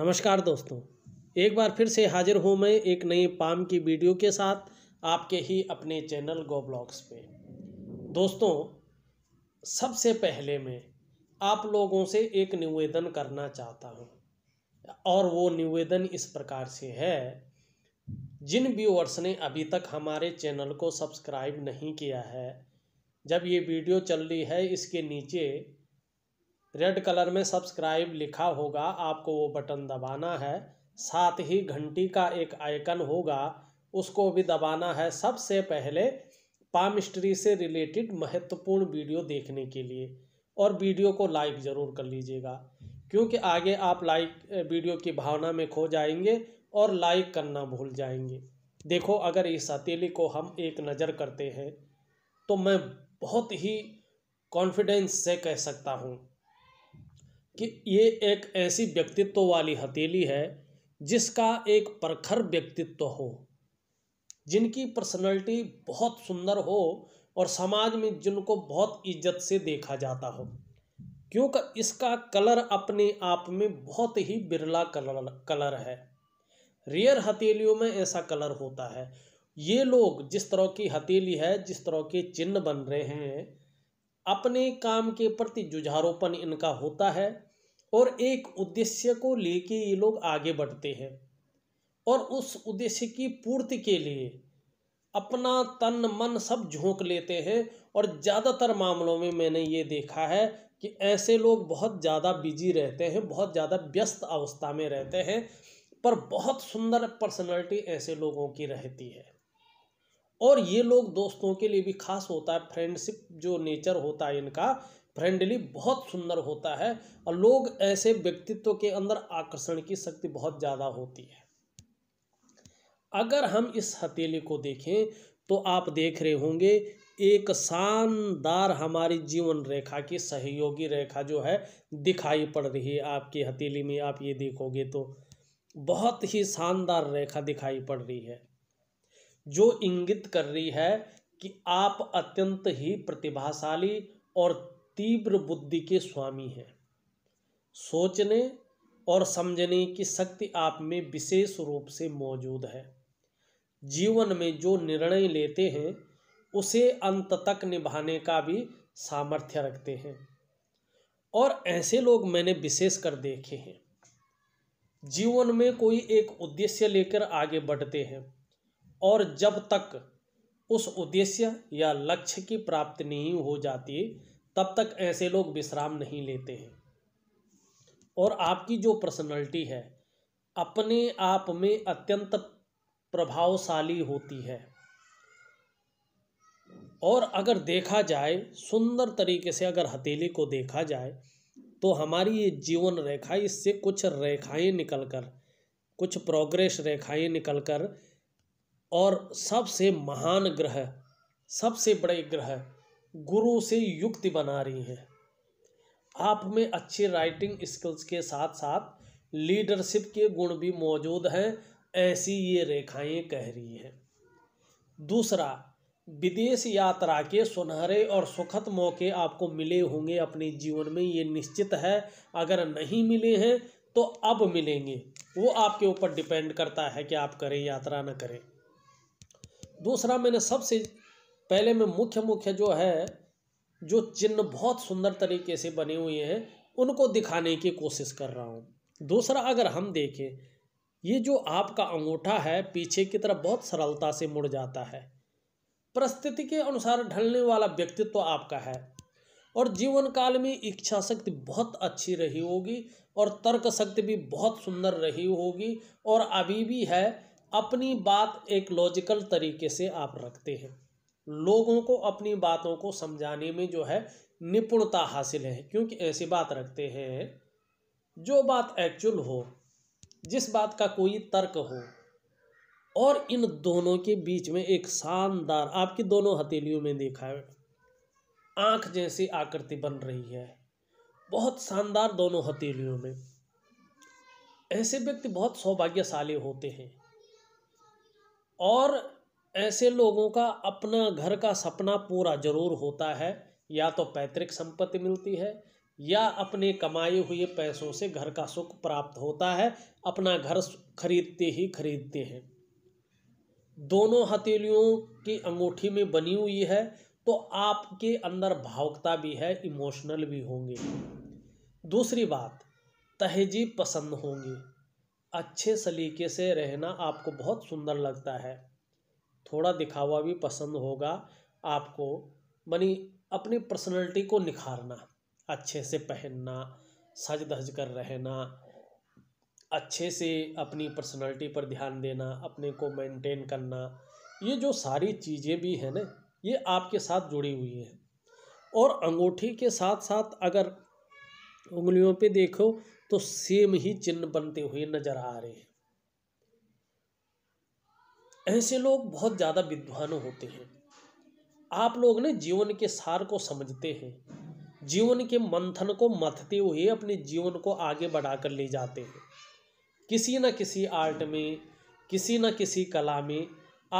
नमस्कार दोस्तों एक बार फिर से हाजिर हूँ मैं एक नई पाम की वीडियो के साथ आपके ही अपने चैनल गो ब्लॉग्स पे दोस्तों सबसे पहले मैं आप लोगों से एक निवेदन करना चाहता हूँ और वो निवेदन इस प्रकार से है जिन व्यूअर्स ने अभी तक हमारे चैनल को सब्सक्राइब नहीं किया है जब ये वीडियो चल रही है इसके नीचे रेड कलर में सब्सक्राइब लिखा होगा आपको वो बटन दबाना है साथ ही घंटी का एक आइकन होगा उसको भी दबाना है सबसे पहले पाम स्ट्री से रिलेटेड महत्वपूर्ण वीडियो देखने के लिए और वीडियो को लाइक ज़रूर कर लीजिएगा क्योंकि आगे आप लाइक वीडियो की भावना में खो जाएंगे और लाइक करना भूल जाएंगे देखो अगर इस हथेली को हम एक नज़र करते हैं तो मैं बहुत ही कॉन्फिडेंस से कह सकता हूँ कि ये एक ऐसी व्यक्तित्व वाली हथेली है जिसका एक प्रखर व्यक्तित्व हो जिनकी पर्सनैलिटी बहुत सुंदर हो और समाज में जिनको बहुत इज्जत से देखा जाता हो क्योंकि इसका कलर अपने आप में बहुत ही बिरला कलर कलर है रेयर हथेलियों में ऐसा कलर होता है ये लोग जिस तरह की हथेली है जिस तरह के चिन्ह बन रहे हैं अपने काम के प्रति जुझारोपन इनका होता है और एक उद्देश्य को लेके ये लोग आगे बढ़ते हैं और उस उद्देश्य की पूर्ति के लिए अपना तन मन सब झोंक लेते हैं और ज़्यादातर मामलों में मैंने ये देखा है कि ऐसे लोग बहुत ज़्यादा बिजी रहते हैं बहुत ज़्यादा व्यस्त अवस्था में रहते हैं पर बहुत सुंदर पर्सनैलिटी ऐसे लोगों की रहती है और ये लोग दोस्तों के लिए भी खास होता है फ्रेंडशिप जो नेचर होता है इनका फ्रेंडली बहुत सुंदर होता है और लोग ऐसे व्यक्तित्व के अंदर आकर्षण की शक्ति बहुत ज़्यादा होती है अगर हम इस हथेली को देखें तो आप देख रहे होंगे एक शानदार हमारी जीवन रेखा की सहयोगी रेखा जो है दिखाई पड़ रही है आपकी हथेली में आप ये देखोगे तो बहुत ही शानदार रेखा दिखाई पड़ रही है जो इंगित कर रही है कि आप अत्यंत ही प्रतिभाशाली और तीव्र बुद्धि के स्वामी हैं सोचने और समझने की शक्ति आप में विशेष रूप से मौजूद है जीवन में जो निर्णय लेते हैं उसे अंत तक निभाने का भी सामर्थ्य रखते हैं और ऐसे लोग मैंने विशेष कर देखे हैं जीवन में कोई एक उद्देश्य लेकर आगे बढ़ते हैं और जब तक उस उद्देश्य या लक्ष्य की प्राप्ति नहीं हो जाती तब तक ऐसे लोग विश्राम नहीं लेते हैं और आपकी जो पर्सनैलिटी है अपने आप में अत्यंत प्रभावशाली होती है और अगर देखा जाए सुंदर तरीके से अगर हथेली को देखा जाए तो हमारी ये जीवन रेखा इससे कुछ रेखाएं निकलकर कुछ प्रोग्रेस रेखाएं निकलकर और सबसे महान ग्रह सबसे बड़े ग्रह गुरु से युक्ति बना रही हैं आप में अच्छी राइटिंग स्किल्स के साथ साथ लीडरशिप के गुण भी मौजूद हैं ऐसी ये रेखाएं कह रही हैं दूसरा विदेश यात्रा के सुनहरे और सुखद मौके आपको मिले होंगे अपने जीवन में ये निश्चित है अगर नहीं मिले हैं तो अब मिलेंगे वो आपके ऊपर डिपेंड करता है कि आप करें यात्रा न करें दूसरा मैंने सबसे पहले में मुख्य मुख्य जो है जो चिन्ह बहुत सुंदर तरीके से बने हुए हैं उनको दिखाने की कोशिश कर रहा हूँ दूसरा अगर हम देखें ये जो आपका अंगूठा है पीछे की तरफ बहुत सरलता से मुड़ जाता है परिस्थिति के अनुसार ढलने वाला व्यक्तित्व तो आपका है और जीवन काल में इच्छा शक्ति बहुत अच्छी रही होगी और तर्क शक्ति भी बहुत सुंदर रही होगी और अभी भी है अपनी बात एक लॉजिकल तरीके से आप रखते हैं लोगों को अपनी बातों को समझाने में जो है निपुणता हासिल है क्योंकि ऐसी बात रखते हैं जो बात एक्चुअल हो जिस बात का कोई तर्क हो और इन दोनों के बीच में एक शानदार आपकी दोनों हथेलियों में देखा है आँख जैसी आकृति बन रही है बहुत शानदार दोनों हथेलियों में ऐसे व्यक्ति बहुत सौभाग्यशाली होते हैं और ऐसे लोगों का अपना घर का सपना पूरा जरूर होता है या तो पैतृक संपत्ति मिलती है या अपने कमाए हुए पैसों से घर का सुख प्राप्त होता है अपना घर खरीदते ही खरीदते हैं दोनों हथेलियों की अंगूठी में बनी हुई है तो आपके अंदर भावुकता भी है इमोशनल भी होंगे दूसरी बात तहजीब पसंद होंगी अच्छे सलीके से रहना आपको बहुत सुंदर लगता है थोड़ा दिखावा भी पसंद होगा आपको मनी अपनी पर्सनैलिटी को निखारना अच्छे से पहनना सज धज कर रहना अच्छे से अपनी पर्सनैलिटी पर ध्यान देना अपने को मेंटेन करना ये जो सारी चीज़ें भी हैं ना ये आपके साथ जुड़ी हुई हैं और अंगूठी के साथ साथ अगर उंगलियों पे देखो तो सेम ही चिन्ह बनते हुए नज़र आ रहे हैं ऐसे लोग बहुत ज़्यादा विद्वान होते हैं आप लोग ने जीवन के सार को समझते हैं जीवन के मंथन को मथते हुए अपने जीवन को आगे बढ़ा कर ले जाते हैं किसी न किसी आर्ट में किसी न किसी कला में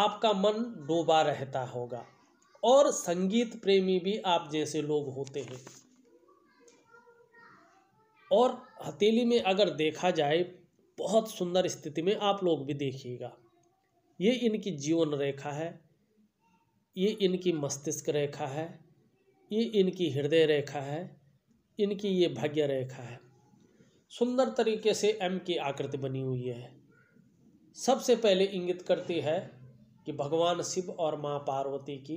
आपका मन डूबा रहता होगा और संगीत प्रेमी भी आप जैसे लोग होते हैं और हथेली में अगर देखा जाए बहुत सुंदर स्थिति में आप लोग भी देखिएगा ये इनकी जीवन रेखा है ये इनकी मस्तिष्क रेखा है ये इनकी हृदय रेखा है इनकी ये भाग्य रेखा है सुंदर तरीके से एम की आकृति बनी हुई है सबसे पहले इंगित करती है कि भगवान शिव और माँ पार्वती की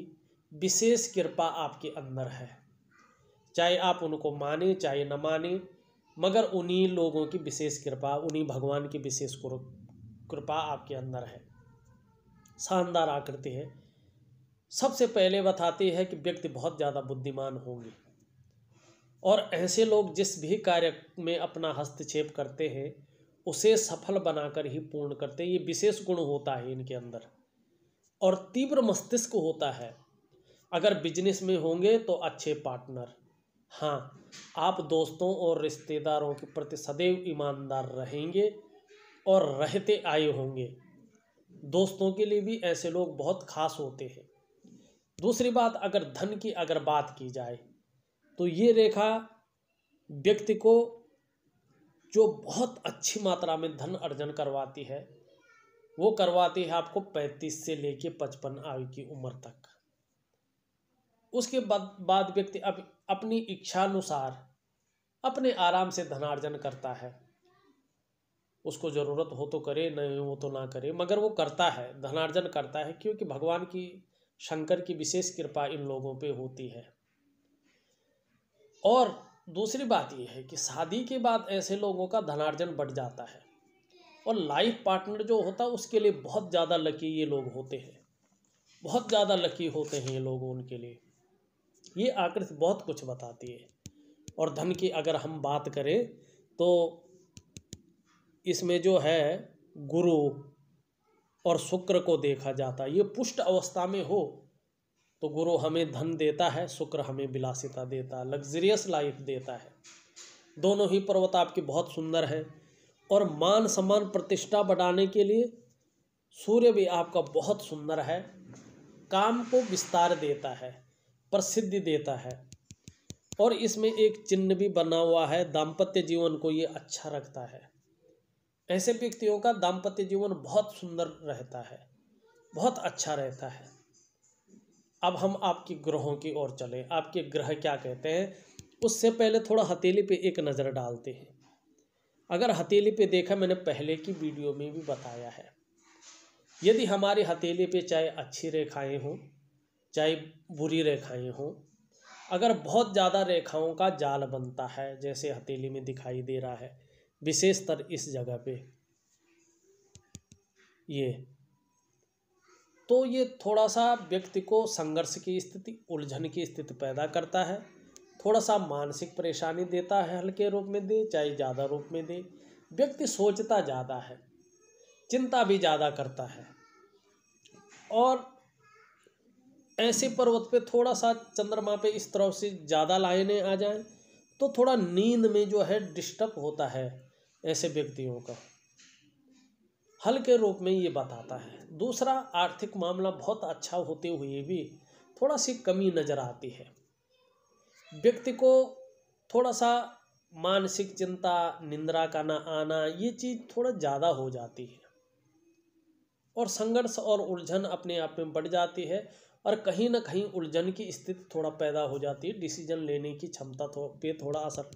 विशेष कृपा आपके अंदर है चाहे आप उनको माने चाहे न माने मगर उन्हीं लोगों की विशेष कृपा उन्हीं भगवान की विशेष कृपा आपके अंदर है शानदार आकृति है सबसे पहले बताती है कि व्यक्ति बहुत ज़्यादा बुद्धिमान होंगे और ऐसे लोग जिस भी कार्य में अपना हस्तक्षेप करते हैं उसे सफल बनाकर ही पूर्ण करते हैं ये विशेष गुण होता है इनके अंदर और तीव्र मस्तिष्क होता है अगर बिजनेस में होंगे तो अच्छे पार्टनर हाँ आप दोस्तों और रिश्तेदारों के प्रति सदैव ईमानदार रहेंगे और रहते आए होंगे दोस्तों के लिए भी ऐसे लोग बहुत खास होते हैं दूसरी बात अगर धन की अगर बात की जाए तो ये रेखा व्यक्ति को जो बहुत अच्छी मात्रा में धन अर्जन करवाती है वो करवाती है आपको पैंतीस से लेके पचपन आयु की उम्र तक उसके बाद बाद व्यक्ति अब अपनी इच्छानुसार अपने आराम से धनार्जन करता है उसको ज़रूरत हो तो करे नहीं हो तो ना करे मगर वो करता है धनार्जन करता है क्योंकि भगवान की शंकर की विशेष कृपा इन लोगों पे होती है और दूसरी बात यह है कि शादी के बाद ऐसे लोगों का धनार्जन बढ़ जाता है और लाइफ पार्टनर जो होता है उसके लिए बहुत ज़्यादा लकी ये लोग होते हैं बहुत ज़्यादा लकी होते हैं ये लोग उनके लिए ये आकृति बहुत कुछ बताती है और धन की अगर हम बात करें तो इसमें जो है गुरु और शुक्र को देखा जाता है ये पुष्ट अवस्था में हो तो गुरु हमें धन देता है शुक्र हमें विलासिता देता है लग्जरियस लाइफ देता है दोनों ही पर्वत आपके बहुत सुंदर हैं और मान सम्मान प्रतिष्ठा बढ़ाने के लिए सूर्य भी आपका बहुत सुंदर है काम को विस्तार देता है प्रसिद्धि देता है और इसमें एक चिन्ह भी बना हुआ है दाम्पत्य जीवन को ये अच्छा रखता है ऐसे व्यक्तियों का दाम्पत्य जीवन बहुत सुंदर रहता है बहुत अच्छा रहता है अब हम आपके ग्रहों की ओर चलें आपके ग्रह क्या कहते हैं उससे पहले थोड़ा हथेली पे एक नज़र डालते हैं अगर हथेली पे देखा मैंने पहले की वीडियो में भी बताया है यदि हमारी हथेली पे चाहे अच्छी रेखाएं हों चाहे बुरी रेखाएं हों अगर बहुत ज़्यादा रेखाओं का जाल बनता है जैसे हथेली में दिखाई दे रहा है विशेषतर इस जगह पे ये तो ये थोड़ा सा व्यक्ति को संघर्ष की स्थिति उलझन की स्थिति पैदा करता है थोड़ा सा मानसिक परेशानी देता है हल्के रूप में दे चाहे ज़्यादा रूप में दे व्यक्ति सोचता ज़्यादा है चिंता भी ज़्यादा करता है और ऐसे पर्वत पे थोड़ा सा चंद्रमा पे इस तरह से ज़्यादा लाइनें आ जाएं तो थोड़ा नींद में जो है डिस्टर्ब होता है ऐसे व्यक्तियों का हल के रूप में ये बताता है दूसरा आर्थिक मामला बहुत अच्छा होते हुए भी थोड़ा सी कमी नज़र आती है व्यक्ति को थोड़ा सा मानसिक चिंता निंद्रा का ना आना ये चीज़ थोड़ा ज़्यादा हो जाती है और संघर्ष और उलझन अपने आप में बढ़ जाती है और कहीं ना कहीं उलझन की स्थिति थोड़ा पैदा हो जाती है डिसीजन लेने की क्षमता थो पे थोड़ा असर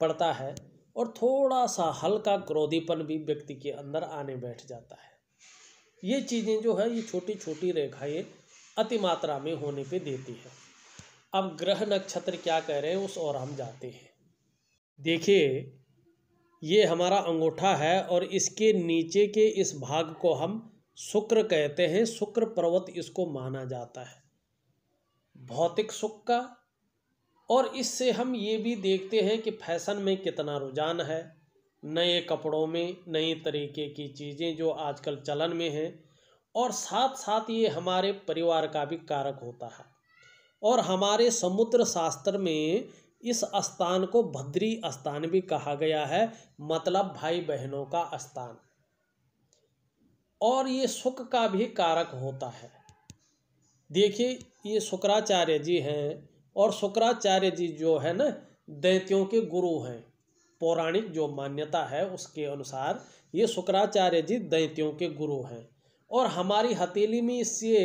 पड़ता है और थोड़ा सा हल्का क्रोधीपन भी व्यक्ति के अंदर आने बैठ जाता है ये चीज़ें जो है ये छोटी छोटी रेखाएं अति मात्रा में होने पे देती है अब ग्रह नक्षत्र क्या कह रहे हैं उस और हम जाते हैं देखिए ये हमारा अंगूठा है और इसके नीचे के इस भाग को हम शुक्र कहते हैं शुक्र पर्वत इसको माना जाता है भौतिक सुख का और इससे हम ये भी देखते हैं कि फैशन में कितना रुझान है नए कपड़ों में नए तरीके की चीज़ें जो आजकल चलन में हैं और साथ साथ ये हमारे परिवार का भी कारक होता है और हमारे समुद्र शास्त्र में इस स्थान को भद्री स्थान भी कहा गया है मतलब भाई बहनों का स्थान और ये सुख का भी कारक होता है देखिए ये शुक्राचार्य जी हैं और शुक्राचार्य जी जो है ना दैत्यों के गुरु हैं पौराणिक जो मान्यता है उसके अनुसार ये शुक्राचार्य जी दैत्यों के गुरु हैं और हमारी हथेली में इससे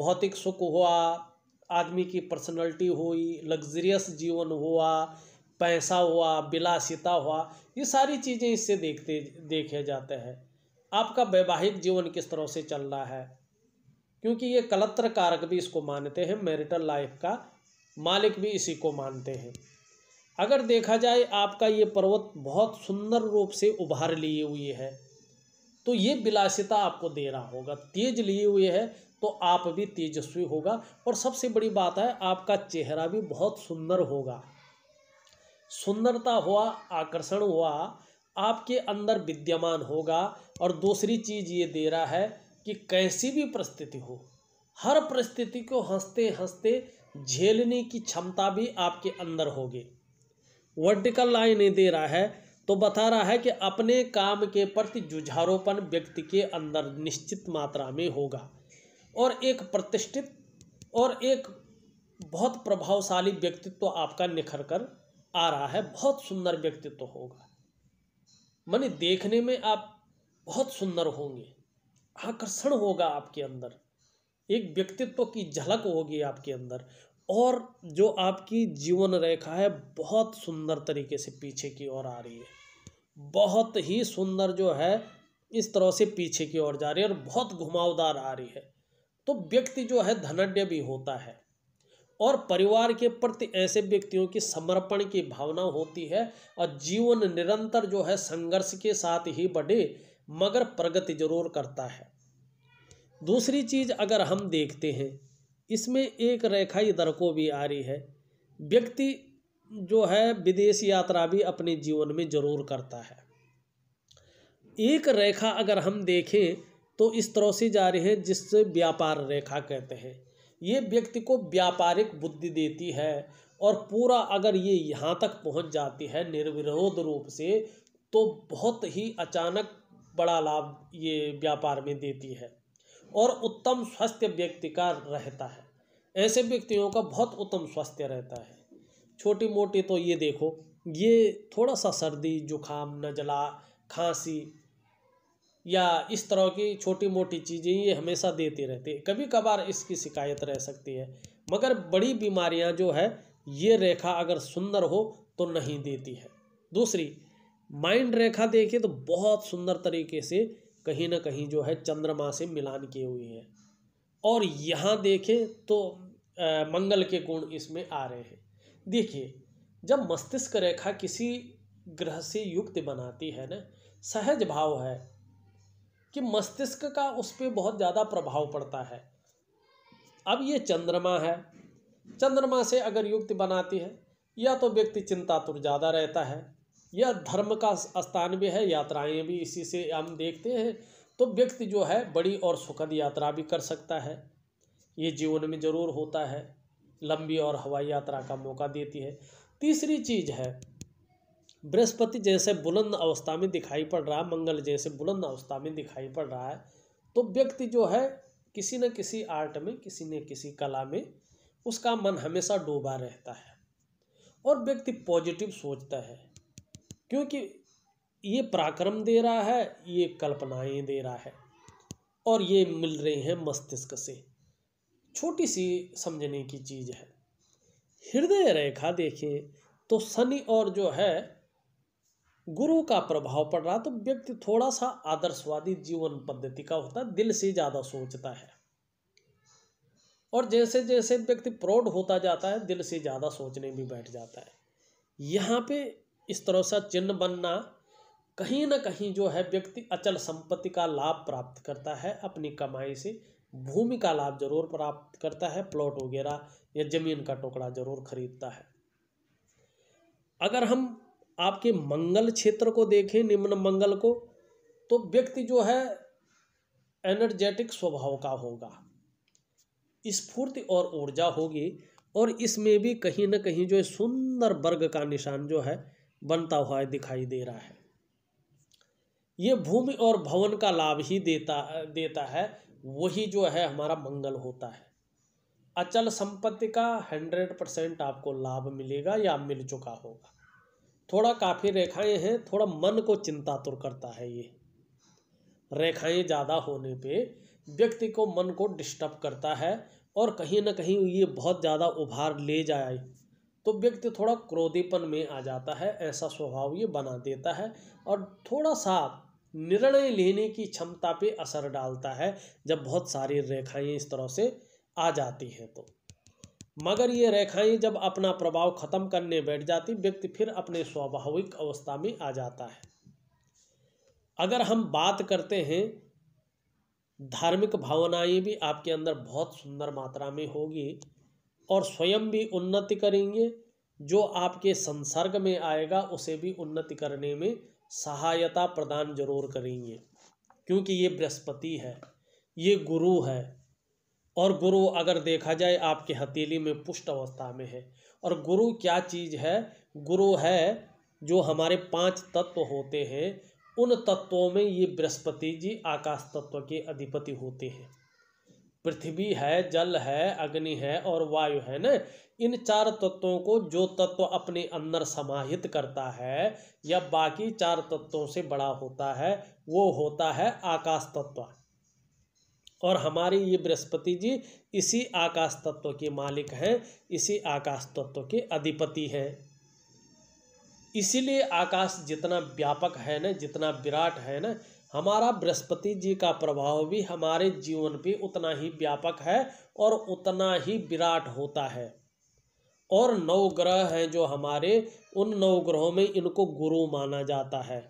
भौतिक सुख हुआ आदमी की पर्सनैलिटी हुई लग्जरियस जीवन हुआ पैसा हुआ विलासिता हुआ ये सारी चीज़ें इससे देखते देखे जाते हैं आपका वैवाहिक जीवन किस तरह से चल रहा है क्योंकि ये कलत्र कारक भी इसको मानते हैं मैरिटल लाइफ का मालिक भी इसी को मानते हैं अगर देखा जाए आपका ये पर्वत बहुत सुंदर रूप से उभार लिए हुए है तो ये विलासिता आपको दे रहा होगा तेज लिए हुए है तो आप भी तेजस्वी होगा और सबसे बड़ी बात है आपका चेहरा भी बहुत सुंदर होगा सुंदरता हुआ आकर्षण हुआ आपके अंदर विद्यमान होगा और दूसरी चीज़ ये दे रहा है कि कैसी भी परिस्थिति हो हर परिस्थिति को हंसते हंसते झेलने की क्षमता भी आपके अंदर होगी वर्टिकल लाइन दे रहा है तो बता रहा है कि अपने काम के प्रति जुझारोपण व्यक्ति के अंदर निश्चित मात्रा में होगा और एक प्रतिष्ठित और एक बहुत प्रभावशाली व्यक्तित्व तो आपका निखर कर आ रहा है बहुत सुंदर व्यक्तित्व तो होगा मानी देखने में आप बहुत सुंदर होंगे आकर्षण होगा आपके अंदर एक व्यक्तित्व की झलक होगी आपके अंदर और जो आपकी जीवन रेखा है बहुत सुंदर तरीके से पीछे की ओर आ रही है बहुत ही सुंदर जो है इस तरह से पीछे की ओर जा रही है और बहुत घुमावदार आ रही है तो व्यक्ति जो है धनड्य भी होता है और परिवार के प्रति ऐसे व्यक्तियों की समर्पण की भावना होती है और जीवन निरंतर जो है संघर्ष के साथ ही बढ़े मगर प्रगति जरूर करता है दूसरी चीज़ अगर हम देखते हैं इसमें एक रेखाई को भी आ रही है व्यक्ति जो है विदेश यात्रा भी अपने जीवन में जरूर करता है एक रेखा अगर हम देखें तो इस तरह से जा रही है जिससे व्यापार रेखा कहते हैं ये व्यक्ति को व्यापारिक बुद्धि देती है और पूरा अगर ये यहाँ तक पहुँच जाती है निर्विरोध रूप से तो बहुत ही अचानक बड़ा लाभ ये व्यापार में देती है और उत्तम स्वास्थ्य व्यक्ति का रहता है ऐसे व्यक्तियों का बहुत उत्तम स्वास्थ्य रहता है छोटी मोटी तो ये देखो ये थोड़ा सा सर्दी जुखाम नजला खांसी या इस तरह की छोटी मोटी चीज़ें ये हमेशा देती रहती है कभी कभार इसकी शिकायत रह सकती है मगर बड़ी बीमारियां जो है ये रेखा अगर सुंदर हो तो नहीं देती है दूसरी माइंड रेखा देखिए तो बहुत सुंदर तरीके से कहीं ना कहीं जो है चंद्रमा से मिलान किए हुए हैं और यहाँ देखें तो आ, मंगल के गुण इसमें आ रहे हैं देखिए जब मस्तिष्क रेखा किसी ग्रह से युक्त बनाती है ना सहज भाव है कि मस्तिष्क का उस पर बहुत ज़्यादा प्रभाव पड़ता है अब ये चंद्रमा है चंद्रमा से अगर युक्त बनाती है या तो व्यक्ति चिंतातुर ज़्यादा रहता है यह धर्म का स्थान भी है यात्राएं भी इसी से हम देखते हैं तो व्यक्ति जो है बड़ी और सुखद यात्रा भी कर सकता है ये जीवन में ज़रूर होता है लंबी और हवाई यात्रा का मौका देती है तीसरी चीज़ है बृहस्पति जैसे बुलंद अवस्था में दिखाई पड़ रहा है मंगल जैसे बुलंद अवस्था में दिखाई पड़ रहा है तो व्यक्ति जो है किसी न किसी आर्ट में किसी न किसी कला में उसका मन हमेशा डूबा रहता है और व्यक्ति पॉजिटिव सोचता है क्योंकि ये पराक्रम दे रहा है ये कल्पनाएं दे रहा है और ये मिल रही हैं मस्तिष्क से छोटी सी समझने की चीज़ है हृदय रेखा देखें तो शनि और जो है गुरु का प्रभाव पड़ रहा तो व्यक्ति थोड़ा सा आदर्शवादी जीवन पद्धति का होता है दिल से ज़्यादा सोचता है और जैसे जैसे व्यक्ति प्रौढ़ होता जाता है दिल से ज़्यादा सोचने भी बैठ जाता है यहाँ पे इस तरह से चिन्ह बनना कहीं ना कहीं जो है व्यक्ति अचल संपत्ति का लाभ प्राप्त करता है अपनी कमाई से भूमि का लाभ जरूर प्राप्त करता है प्लॉट वगैरह या जमीन का टुकड़ा जरूर खरीदता है अगर हम आपके मंगल क्षेत्र को देखें निम्न मंगल को तो व्यक्ति जो है एनर्जेटिक स्वभाव का होगा स्फूर्ति और ऊर्जा होगी और इसमें भी कहीं ना कहीं जो है सुंदर वर्ग का निशान जो है बनता हुआ दिखाई दे रहा है ये भूमि और भवन का लाभ ही देता देता है वही जो है हमारा मंगल होता है अचल संपत्ति का हंड्रेड परसेंट आपको लाभ मिलेगा या मिल चुका होगा थोड़ा काफ़ी रेखाएं हैं थोड़ा मन को चिंतातुर करता है ये रेखाएं ज़्यादा होने पे व्यक्ति को मन को डिस्टर्ब करता है और कहीं ना कहीं ये बहुत ज़्यादा उभार ले जाए तो व्यक्ति थोड़ा क्रोधीपन में आ जाता है ऐसा स्वभाव ये बना देता है और थोड़ा सा निर्णय लेने की क्षमता पे असर डालता है जब बहुत सारी रेखाएं इस तरह से आ जाती हैं तो मगर ये रेखाएं जब अपना प्रभाव खत्म करने बैठ जाती व्यक्ति फिर अपने स्वाभाविक अवस्था में आ जाता है अगर हम बात करते हैं धार्मिक भावनाएं भी आपके अंदर बहुत सुंदर मात्रा में होगी और स्वयं भी उन्नति करेंगे जो आपके संसर्ग में आएगा उसे भी उन्नति करने में सहायता प्रदान जरूर करेंगे क्योंकि ये बृहस्पति है ये गुरु है और गुरु अगर देखा जाए आपके हथेली में पुष्ट अवस्था में है और गुरु क्या चीज़ है गुरु है जो हमारे पांच तत्व होते हैं उन तत्वों में ये बृहस्पति जी आकाश तत्व के अधिपति होते हैं पृथ्वी है जल है अग्नि है और वायु है ना इन चार तत्वों को जो तत्व अपने अंदर समाहित करता है या बाकी चार तत्वों से बड़ा होता है वो होता है आकाश तत्व और हमारी ये बृहस्पति जी इसी आकाश तत्व के मालिक हैं इसी आकाश तत्व के अधिपति हैं इसीलिए आकाश जितना व्यापक है ना जितना विराट है ना हमारा बृहस्पति जी का प्रभाव भी हमारे जीवन पे उतना ही व्यापक है और उतना ही विराट होता है और नौ ग्रह हैं जो हमारे उन नौ ग्रहों में इनको गुरु माना जाता है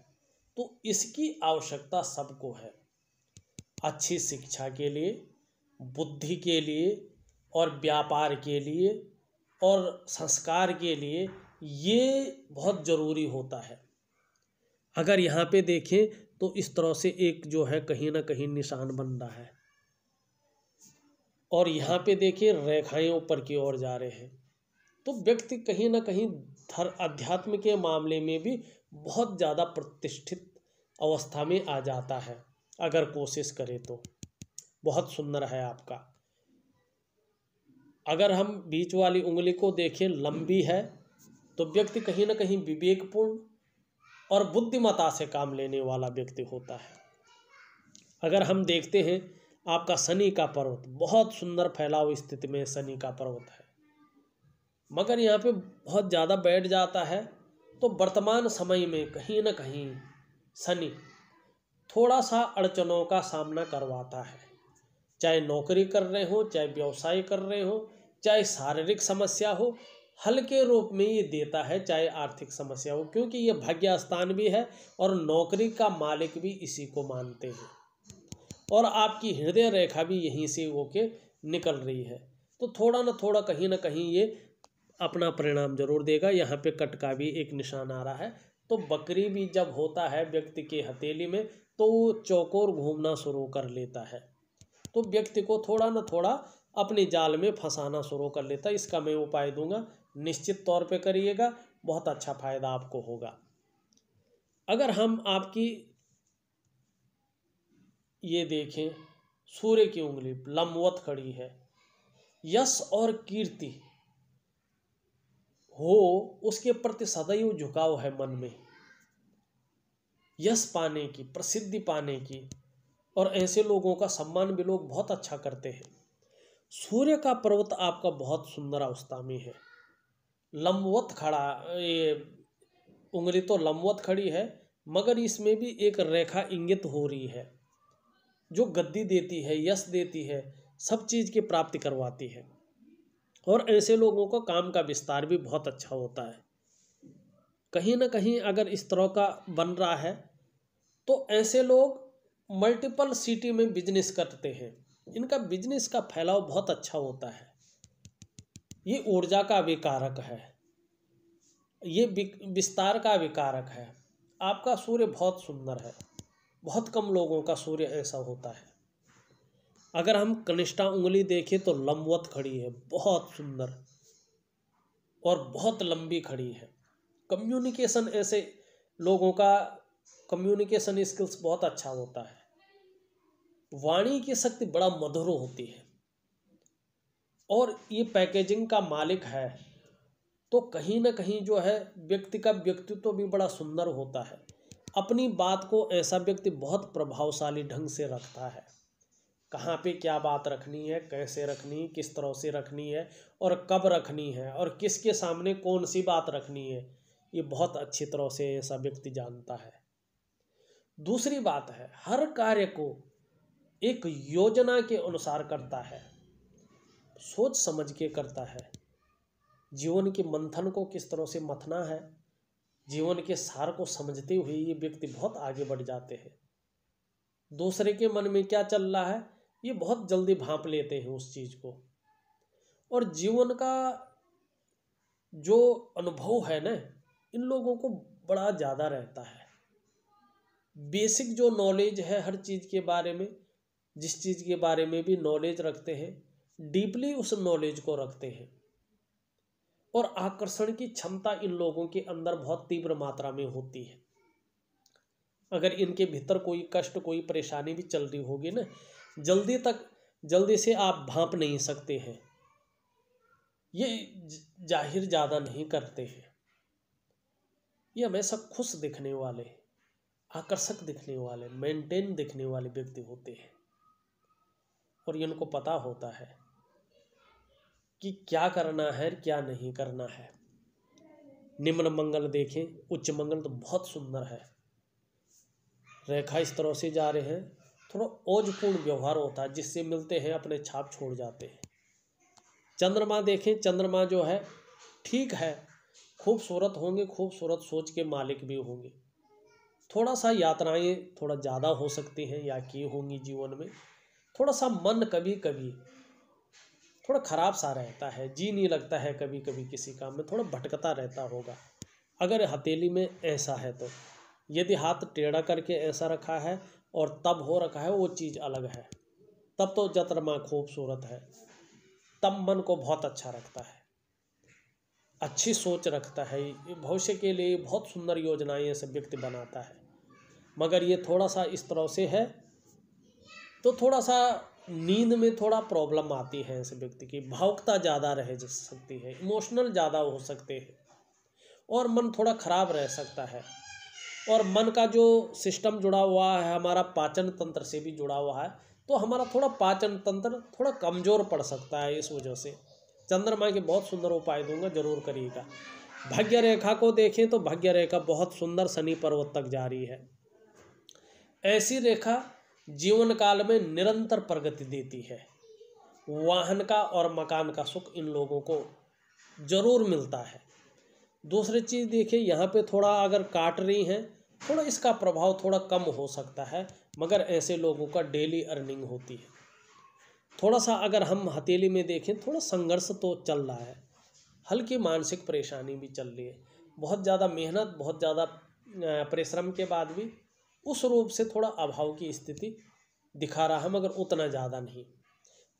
तो इसकी आवश्यकता सबको है अच्छी शिक्षा के लिए बुद्धि के लिए और व्यापार के लिए और संस्कार के लिए ये बहुत ज़रूरी होता है अगर यहाँ पे देखें तो इस तरह से एक जो है कहीं ना कहीं निशान बन रहा है और यहाँ पे देखिए रेखाएं ऊपर की ओर जा रहे हैं तो व्यक्ति कहीं ना कहीं धर अध्यात्म के मामले में भी बहुत ज़्यादा प्रतिष्ठित अवस्था में आ जाता है अगर कोशिश करें तो बहुत सुंदर है आपका अगर हम बीच वाली उंगली को देखें लंबी है तो व्यक्ति कहीं ना कहीं विवेकपूर्ण और बुद्धिमता से काम लेने वाला व्यक्ति होता है अगर हम देखते हैं आपका शनि का पर्वत बहुत सुंदर फैलाव स्थिति में शनि का पर्वत है मगर यहाँ पे बहुत ज़्यादा बैठ जाता है तो वर्तमान समय में कहीं ना कहीं शनि थोड़ा सा अड़चनों का सामना करवाता है चाहे नौकरी कर रहे हो चाहे व्यवसाय कर रहे हो चाहे शारीरिक समस्या हो हल के रूप में ये देता है चाहे आर्थिक समस्या हो क्योंकि ये भाग्य स्थान भी है और नौकरी का मालिक भी इसी को मानते हैं और आपकी हृदय रेखा भी यहीं से होके निकल रही है तो थोड़ा ना थोड़ा कहीं ना कहीं ये अपना परिणाम जरूर देगा यहाँ पे कट का भी एक निशान आ रहा है तो बकरी भी जब होता है व्यक्ति की हथेली में तो वो चौकोर घूमना शुरू कर लेता है तो व्यक्ति को थोड़ा ना थोड़ा अपने जाल में फंसाना शुरू कर लेता है इसका मैं उपाय दूंगा निश्चित तौर पे करिएगा बहुत अच्छा फ़ायदा आपको होगा अगर हम आपकी ये देखें सूर्य की उंगली लंबवत खड़ी है यश और कीर्ति हो उसके प्रति सदैव झुकाव है मन में यश पाने की प्रसिद्धि पाने की और ऐसे लोगों का सम्मान भी लोग बहुत अच्छा करते हैं सूर्य का पर्वत आपका बहुत सुंदर अवस्था में है लंबवत खड़ा ये उंगली तो लंबवत खड़ी है मगर इसमें भी एक रेखा इंगित हो रही है जो गद्दी देती है यश देती है सब चीज़ की प्राप्ति करवाती है और ऐसे लोगों को काम का विस्तार भी बहुत अच्छा होता है कहीं ना कहीं अगर इस तरह का बन रहा है तो ऐसे लोग मल्टीपल सिटी में बिजनेस करते हैं इनका बिजनेस का फैलाव बहुत अच्छा होता है ये ऊर्जा का विकारक है ये विस्तार का विकारक है आपका सूर्य बहुत सुंदर है बहुत कम लोगों का सूर्य ऐसा होता है अगर हम कनिष्ठा उंगली देखें तो लंबवत खड़ी है बहुत सुंदर और बहुत लंबी खड़ी है कम्युनिकेशन ऐसे लोगों का कम्युनिकेशन स्किल्स बहुत अच्छा होता है वाणी की शक्ति बड़ा मधुर होती है और ये पैकेजिंग का मालिक है तो कहीं ना कहीं जो है व्यक्ति का व्यक्तित्व तो भी बड़ा सुंदर होता है अपनी बात को ऐसा व्यक्ति बहुत प्रभावशाली ढंग से रखता है कहाँ पे क्या बात रखनी है कैसे रखनी किस तरह से रखनी है और कब रखनी है और किसके सामने कौन सी बात रखनी है ये बहुत अच्छी तरह से ऐसा व्यक्ति जानता है दूसरी बात है हर कार्य को एक योजना के अनुसार करता है सोच समझ के करता है जीवन के मंथन को किस तरह से मथना है जीवन के सार को समझते हुए ये व्यक्ति बहुत आगे बढ़ जाते हैं दूसरे के मन में क्या चल रहा है ये बहुत जल्दी भाप लेते हैं उस चीज़ को और जीवन का जो अनुभव है ना इन लोगों को बड़ा ज़्यादा रहता है बेसिक जो नॉलेज है हर चीज़ के बारे में जिस चीज़ के बारे में भी नॉलेज रखते हैं डीपली उस नॉलेज को रखते हैं और आकर्षण की क्षमता इन लोगों के अंदर बहुत तीव्र मात्रा में होती है अगर इनके भीतर कोई कष्ट कोई परेशानी भी चल रही होगी ना जल्दी तक जल्दी से आप भाप नहीं सकते हैं ये जाहिर ज़्यादा नहीं करते हैं ये हमेशा खुश दिखने वाले आकर्षक दिखने वाले मेंटेन दिखने वाले व्यक्ति होते हैं और इनको पता होता है कि क्या करना है क्या नहीं करना है निम्न मंगल देखें उच्च मंगल तो बहुत सुंदर है रेखा इस तरह से जा रहे हैं थोड़ा ओजपूर्ण व्यवहार होता है जिससे मिलते हैं अपने छाप छोड़ जाते हैं चंद्रमा देखें चंद्रमा जो है ठीक है खूबसूरत होंगे खूबसूरत सोच के मालिक भी होंगे थोड़ा सा यात्राएं थोड़ा ज़्यादा हो सकती हैं या की होंगी जीवन में थोड़ा सा मन कभी कभी थोड़ा ख़राब सा रहता है जी नहीं लगता है कभी कभी किसी काम में थोड़ा भटकता रहता होगा अगर हथेली में ऐसा है तो यदि हाथ टेढ़ा करके ऐसा रखा है और तब हो रखा है वो चीज़ अलग है तब तो जतरमा खूबसूरत है तब मन को बहुत अच्छा रखता है अच्छी सोच रखता है भविष्य के लिए बहुत सुंदर योजनाएं ऐसे व्यक्ति बनाता है मगर ये थोड़ा सा इस तरह से है तो थोड़ा सा नींद में थोड़ा प्रॉब्लम आती है ऐसे व्यक्ति की भावुकता ज़्यादा रह सकती है इमोशनल ज़्यादा हो सकते हैं और मन थोड़ा ख़राब रह सकता है और मन का जो सिस्टम जुड़ा हुआ है हमारा पाचन तंत्र से भी जुड़ा हुआ है तो हमारा थोड़ा पाचन तंत्र थोड़ा कमज़ोर पड़ सकता है इस वजह से चंद्रमा के बहुत सुंदर उपाय दूंगा जरूर करिएगा भाग्य रेखा को देखें तो भाग्य रेखा बहुत सुंदर शनि पर्वत तक जा रही है ऐसी रेखा जीवन काल में निरंतर प्रगति देती है वाहन का और मकान का सुख इन लोगों को ज़रूर मिलता है दूसरी चीज़ देखिए यहाँ पे थोड़ा अगर काट रही हैं थोड़ा इसका प्रभाव थोड़ा कम हो सकता है मगर ऐसे लोगों का डेली अर्निंग होती है थोड़ा सा अगर हम हथेली में देखें थोड़ा संघर्ष तो चल रहा है हल्की मानसिक परेशानी भी चल रही है बहुत ज़्यादा मेहनत बहुत ज़्यादा परिश्रम के बाद भी उस रूप से थोड़ा अभाव की स्थिति दिखा रहा है मगर उतना ज़्यादा नहीं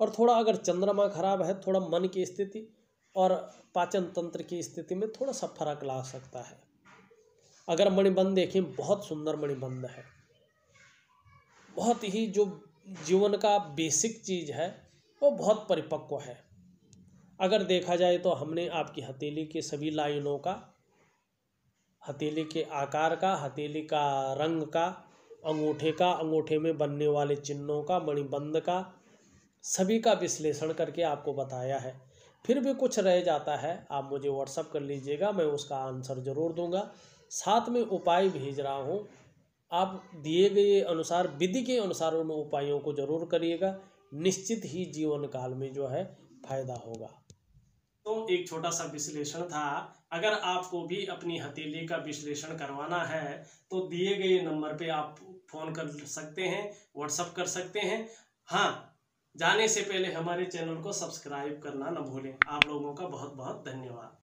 और थोड़ा अगर चंद्रमा खराब है थोड़ा मन की स्थिति और पाचन तंत्र की स्थिति में थोड़ा सा फर्क ला सकता है अगर मणिबंध देखें बहुत सुंदर मणिबंध है बहुत ही जो जीवन का बेसिक चीज़ है वो बहुत परिपक्व है अगर देखा जाए तो हमने आपकी हथेली के सभी लाइनों का हथेली के आकार का हथेली का रंग का अंगूठे का अंगूठे में बनने वाले चिन्हों का मणिबंध का सभी का विश्लेषण करके आपको बताया है फिर भी कुछ रह जाता है आप मुझे व्हाट्सअप कर लीजिएगा मैं उसका आंसर ज़रूर दूंगा साथ में उपाय भेज रहा हूँ आप दिए गए अनुसार विधि के अनुसार उन उपायों को जरूर करिएगा निश्चित ही जीवन काल में जो है फायदा होगा तो एक छोटा सा विश्लेषण था अगर आपको भी अपनी हथेली का विश्लेषण करवाना है तो दिए गए नंबर पे आप फ़ोन कर सकते हैं व्हाट्सअप कर सकते हैं हाँ जाने से पहले हमारे चैनल को सब्सक्राइब करना न भूलें आप लोगों का बहुत बहुत धन्यवाद